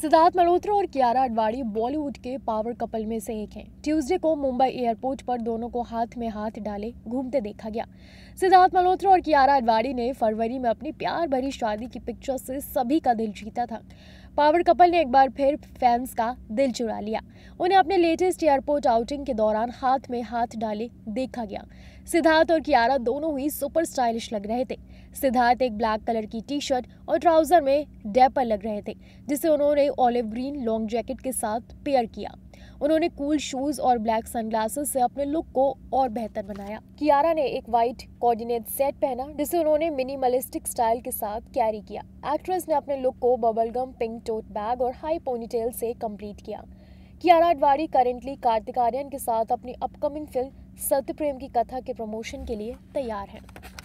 सिद्धार्थ मल्होत्रा और कियारा अडवाणी बॉलीवुड के power couple में से एक हैं ट्यूसडे को मुंबई एयरपोर्ट पर दोनों को हाथ में हाथ डाले घूमते देखा गया सिद्धार्थ मल्होत्रा और कियारा अडवाणी ने फरवरी में अपनी प्यार भरी शादी की पिक्चर से सभी का दिल जीता था पावर कपल ने एक बार फिर फैंस का दिल चुरा लिया उन्हें अपने लेटेस्ट एयरपोर्ट आउटिंग के दौरान हाथ में हाथ डाले देखा गया सिद्धार्थ और कियारा दोनों ही सुपर स्टाइलिश लग रहे थे सिद्धार्थ एक ब्लैक कलर की टी शर्ट और ट्राउजर में डेपर लग रहे थे जिसे उन्होंने ऑलिव ग्रीन लॉन्ग जैकेट के साथ पेयर किया उन्होंने कूल शूज़ और ब्लैक सनग्लासेस से अपने लुक को और बेहतर बनाया कियारा ने एक व्हाइट कोऑर्डिनेट सेट पहना जिसे उन्होंने मिनिमलिस्टिक स्टाइल के साथ कैरी किया एक्ट्रेस ने अपने लुक को बबलगम पिंक टोट बैग और हाई पोनीटेल से कम्प्लीट किया कियारा अडवाणी करेंटली कार्तिक आर्यन के साथ अपनी अपकमिंग फिल्म सत्य प्रेम की कथा के प्रमोशन के लिए तैयार है